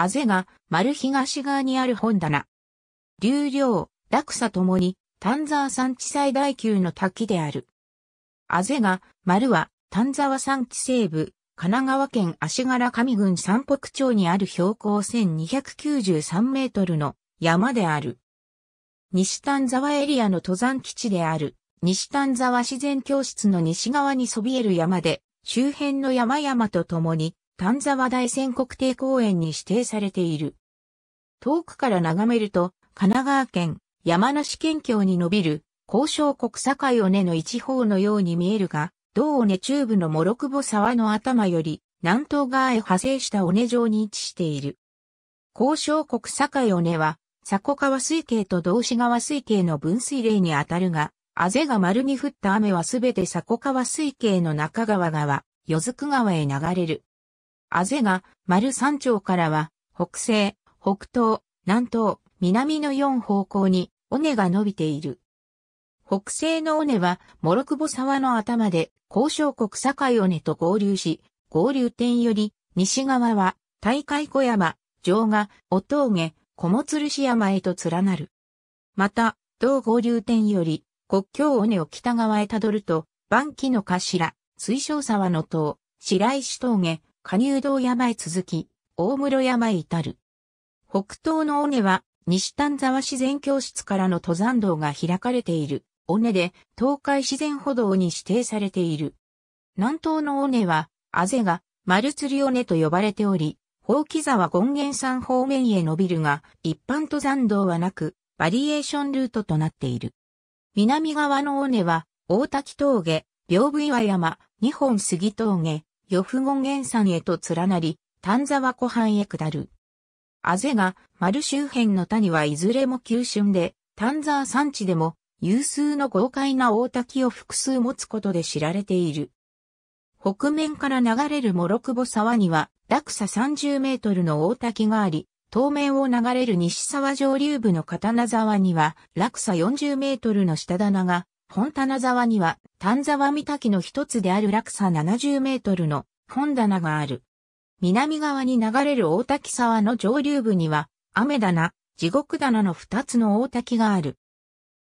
あぜが丸東側にある本棚。流量、落差ともに、丹沢山地最大級の滝である。あぜが丸は、丹沢山地西部、神奈川県足柄上郡山北町にある標高1293メートルの山である。西丹沢エリアの登山基地である、西丹沢自然教室の西側にそびえる山で、周辺の山々とともに丹沢大仙国定公園に指定されている。遠くから眺めると、神奈川県、山梨県境に伸びる、交渉国境尾根の一方のように見えるが、道尾根中部の諸久保沢の頭より、南東側へ派生した尾根状に位置している。交渉国境尾根は、佐古川水系と道志川水系の分水嶺にあたるが、あぜが丸に降った雨はすべて佐古川水系の中川川、与津川へ流れる。あぜが、丸山頂からは、北西、北東、南東、南の四方向に、尾根が伸びている。北西の尾根は、諸久保沢の頭で、交渉国境尾根と合流し、合流点より、西側は、大海小山、城が、お峠、小もつるし山へと連なる。また、同合流点より、国境尾根を北側へたどると、万機の頭、水晶沢の塔、白石峠、加入道山へ続き、大室山へ至る。北東の尾根は、西丹沢自然教室からの登山道が開かれている、尾根で、東海自然歩道に指定されている。南東の尾根は、あぜが、丸釣り尾根と呼ばれており、宝木沢権現山方面へ伸びるが、一般登山道はなく、バリエーションルートとなっている。南側の尾根は、大滝峠、屏風岩山、二本杉峠、ヨフゴン原山へと連なり、丹沢湖畔へ下る。あぜが、丸周辺の谷はいずれも急峻で、丹沢山地でも、有数の豪快な大滝を複数持つことで知られている。北面から流れるモロクボ沢には、落差30メートルの大滝があり、当面を流れる西沢上流部の刀沢には、落差40メートルの下棚が本棚沢には、丹沢御滝の一つである落差70メートルの本棚がある。南側に流れる大滝沢の上流部には、雨棚、地獄棚の二つの大滝がある。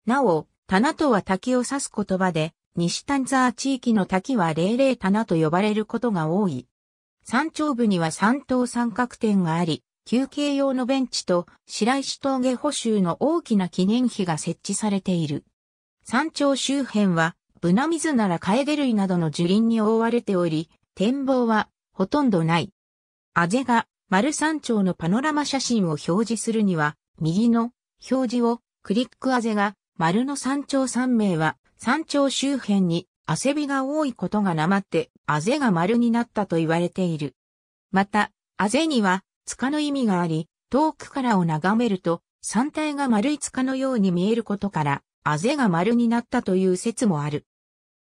なお、棚とは滝を指す言葉で、西丹沢地域の滝は霊霊棚と呼ばれることが多い。山頂部には三頭三角点があり、休憩用のベンチと白石峠補修の大きな記念碑が設置されている。山頂周辺は、ブナミズならカエデ類などの樹林に覆われており、展望はほとんどない。アゼが丸山頂のパノラマ写真を表示するには、右の表示をクリックアゼが丸の山頂3名は山頂周辺に汗びが多いことがなまってアゼが丸になったと言われている。また、アゼには塚の意味があり、遠くからを眺めると山体が丸い塚のように見えることから、あぜが丸になったという説もある。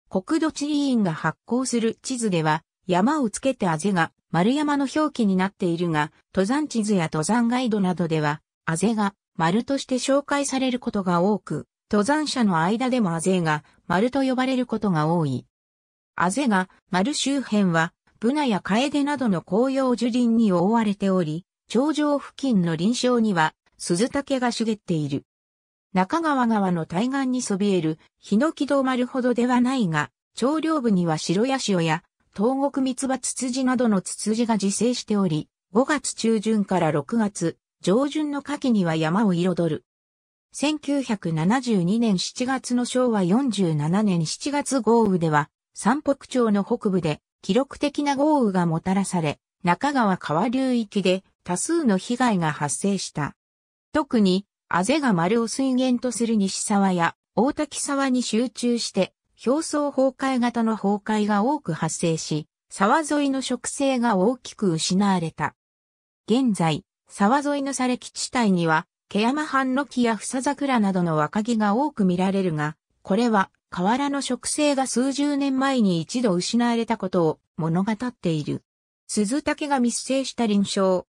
国土地理院が発行する地図では、山をつけてあぜが丸山の表記になっているが、登山地図や登山ガイドなどでは、あぜが丸として紹介されることが多く、登山者の間でもあぜが丸と呼ばれることが多い。あぜが丸周辺は、ブナやカエデなどの紅葉樹林に覆われており、頂上付近の林床には、鈴竹が茂っている。中川川の対岸にそびえる、日の木止まるほどではないが、長領部には白ヤシオや、東国蜜葉ツツジなどのツツジが自生しており、5月中旬から6月、上旬の夏季には山を彩る。1972年7月の昭和47年7月豪雨では、山北町の北部で記録的な豪雨がもたらされ、中川川流域で多数の被害が発生した。特にあぜが丸を水源とする西沢や大滝沢に集中して、表層崩壊型の崩壊が多く発生し、沢沿いの植生が大きく失われた。現在、沢沿いの砂礫地帯には、毛山藩の木や房桜などの若木が多く見られるが、これは河原の植生が数十年前に一度失われたことを物語っている。鈴竹が密生した臨床。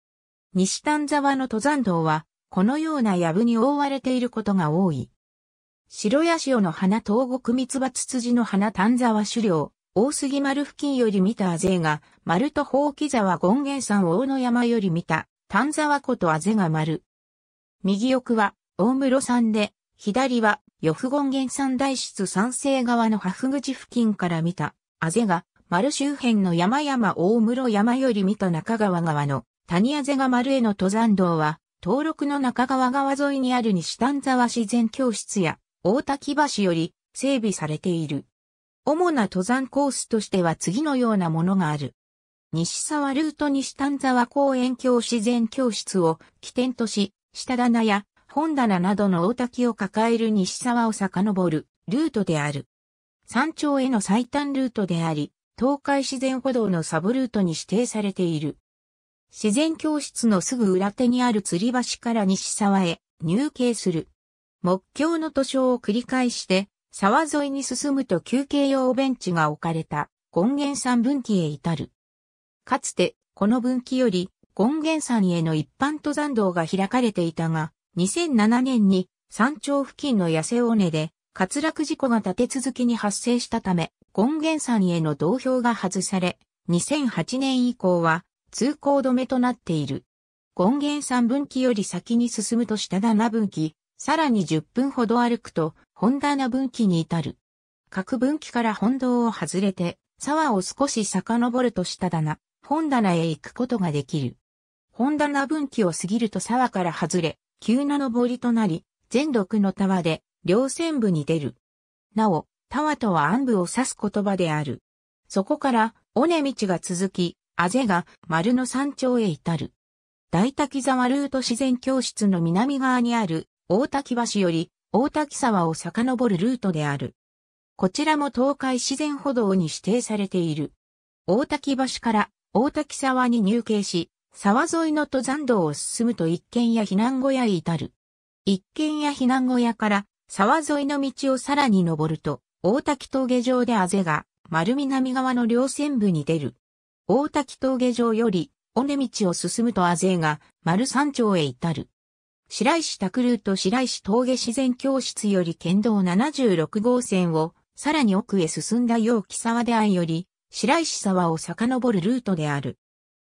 西丹沢の登山道はこのような藪に覆われていることが多い。白ヤシオの花東国蜜葉ツツジの花丹沢狩猟、大杉丸付近より見たあぜが、丸と宝木沢権現山大野山より見た、丹沢湖とあぜが丸。右奥は、大室山で、左は、予布権現山大室山西側の破口付近から見た、あぜが、丸周辺の山々大室山より見た中川川の、谷あぜが丸への登山道は、登録の中川川沿いにある西丹沢自然教室や大滝橋より整備されている。主な登山コースとしては次のようなものがある。西沢ルート西丹沢公園教自然教室を起点とし、下棚や本棚などの大滝を抱える西沢を遡るルートである。山頂への最短ルートであり、東海自然歩道のサブルートに指定されている。自然教室のすぐ裏手にある吊り橋から西沢へ入径する。木橋の塗装を繰り返して、沢沿いに進むと休憩用ベンチが置かれた権現山分岐へ至る。かつて、この分岐より権現山への一般登山道が開かれていたが、2007年に山頂付近の痩せ尾根で滑落事故が立て続けに発生したため、権現山への道標が外され、2008年以降は通行止めとなっている。権現三分岐より先に進むと下棚分岐、さらに10分ほど歩くと、本棚分岐に至る。各分岐から本堂を外れて、沢を少し遡ると下棚、本棚へ行くことができる。本棚分岐を過ぎると沢から外れ、急な登りとなり、全六の沢で、両線部に出る。なお、沢とは暗部を指す言葉である。そこから、尾根道が続き、あぜが丸の山頂へ至る。大滝沢ルート自然教室の南側にある大滝橋より大滝沢を遡るルートである。こちらも東海自然歩道に指定されている。大滝橋から大滝沢に入径し、沢沿いの登山道を進むと一軒家避難小屋へ至る。一軒家避難小屋から沢沿いの道をさらに登ると、大滝峠上であぜが丸南側の稜線部に出る。大滝峠上より、尾根道を進むとあぜが丸山頂へ至る。白石拓ルート白石峠自然教室より県道76号線をさらに奥へ進んだ陽木沢で愛より白石沢を遡るルートである。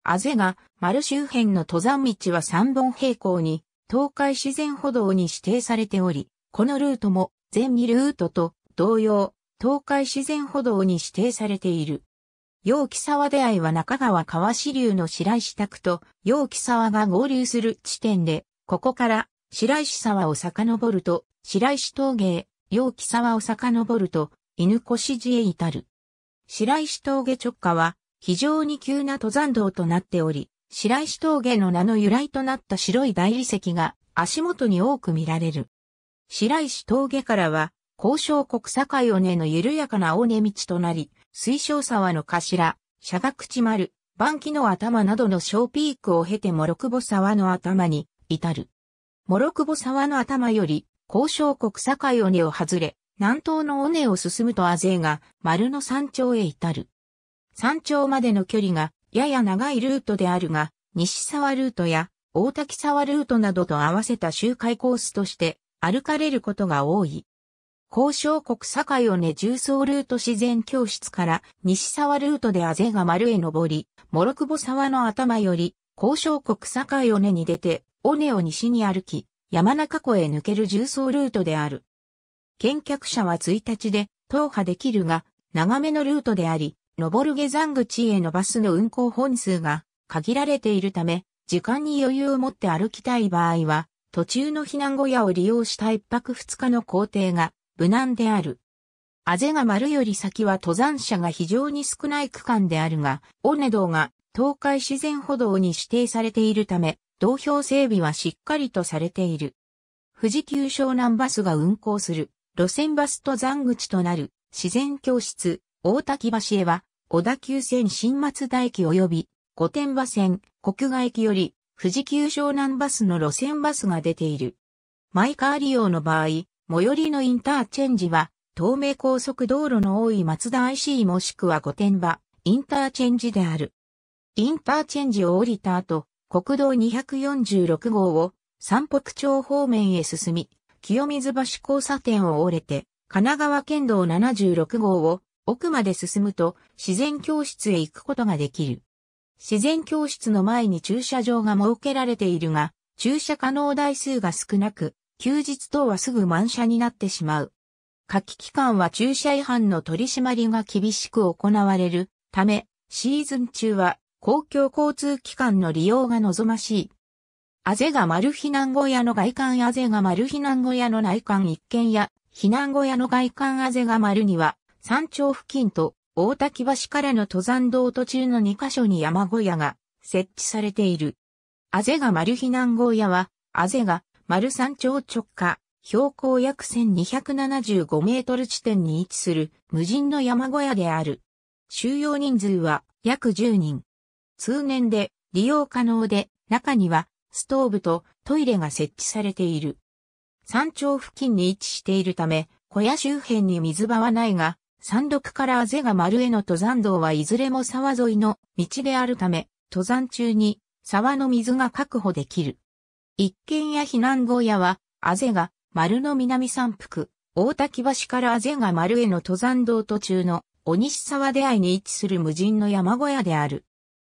あぜが丸周辺の登山道は3本平行に東海自然歩道に指定されており、このルートも全2ルートと同様東海自然歩道に指定されている。陽木沢出会いは中川川支流の白石宅と陽木沢が合流する地点で、ここから白石沢を遡ると、白石峠へ、陽木沢を遡ると、犬越寺へ至る。白石峠直下は非常に急な登山道となっており、白石峠の名の由来となった白い大理石が足元に多く見られる。白石峠からは、交渉国境尾根の緩やかな尾根道となり、水晶沢の頭、社が地丸、晩期の頭などの小ピークを経て諸久保沢の頭に至る。諸久保沢の頭より、交渉国境尾根を外れ、南東の尾根を進むとあぜいが丸の山頂へ至る。山頂までの距離がやや長いルートであるが、西沢ルートや大滝沢ルートなどと合わせた周回コースとして歩かれることが多い。交渉国境尾根重層ルート自然教室から西沢ルートであぜが丸へ登り、諸久保沢の頭より交渉国境尾根に出て、尾根を西に歩き、山中湖へ抜ける重層ルートである。見客者は1日で踏破できるが、長めのルートであり、登る下山口へのバスの運行本数が限られているため、時間に余裕を持って歩きたい場合は、途中の避難小屋を利用した一泊二日の行程が無難である。あぜが丸より先は登山者が非常に少ない区間であるが、尾根道が東海自然歩道に指定されているため、道標整備はしっかりとされている。富士急湘南バスが運行する路線バス登山口となる自然教室大滝橋へは小田急線新松田駅及び御殿場線国外駅より富士急湘南バスの路線バスが出ている。マイカー利用の場合、最寄りのインターチェンジは、東名高速道路の多い松田 IC もしくは御殿場、インターチェンジである。インターチェンジを降りた後、国道246号を三北町方面へ進み、清水橋交差点を折れて、神奈川県道76号を奥まで進むと自然教室へ行くことができる。自然教室の前に駐車場が設けられているが、駐車可能台数が少なく、休日等はすぐ満車になってしまう。夏季期間は駐車違反の取り締まりが厳しく行われるため、シーズン中は公共交通機関の利用が望ましい。あぜが丸避難小屋の外観あぜが丸避難小屋の内観一軒や、避難小屋の外観あぜが丸には、山頂付近と大滝橋からの登山道途中の2カ所に山小屋が設置されている。あぜが丸避難小屋は、あぜが丸山頂直下、標高約1275メートル地点に位置する無人の山小屋である。収容人数は約10人。通年で利用可能で、中にはストーブとトイレが設置されている。山頂付近に位置しているため、小屋周辺に水場はないが、山麓からあぜが丸への登山道はいずれも沢沿いの道であるため、登山中に沢の水が確保できる。一軒家避難小屋は、あぜが丸の南山腹、大滝橋からあぜが丸への登山道途中の鬼西沢出会いに位置する無人の山小屋である。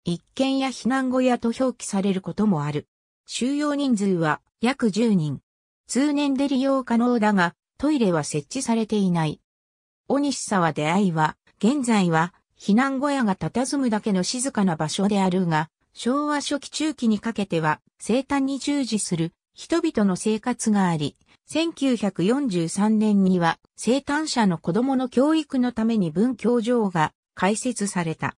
一軒家避難小屋と表記されることもある。収容人数は約10人。通年で利用可能だが、トイレは設置されていない。鬼西沢出会いは、現在は避難小屋が佇むだけの静かな場所であるが、昭和初期中期にかけては生誕に従事する人々の生活があり、1943年には生誕者の子供の教育のために文教場が開設された。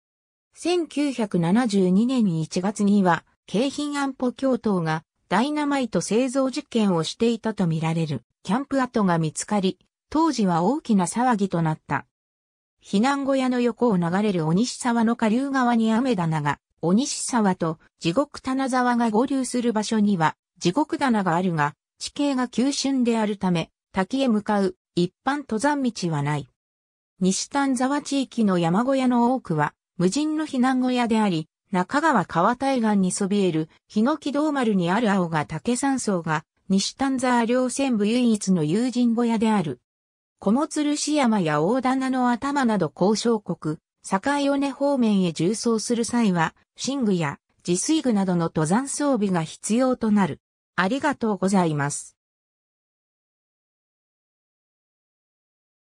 1972年1月には、京浜安保教頭がダイナマイト製造実験をしていたとみられるキャンプ跡が見つかり、当時は大きな騒ぎとなった。避難小屋の横を流れる鬼西沢の下流側に雨棚が鬼西沢と地獄棚沢が合流する場所には地獄棚があるが、地形が急峻であるため、滝へ向かう一般登山道はない。西丹沢地域の山小屋の多くは、無人の避難小屋であり、中川川対岸にそびえる、日の木道丸にある青が竹山荘が、西丹沢両線部唯一の友人小屋である。小物つるし山や大棚の頭など交渉国、境尾根方面へ縦走する際は、寝具や自炊具などの登山装備が必要となる。ありがとうございます。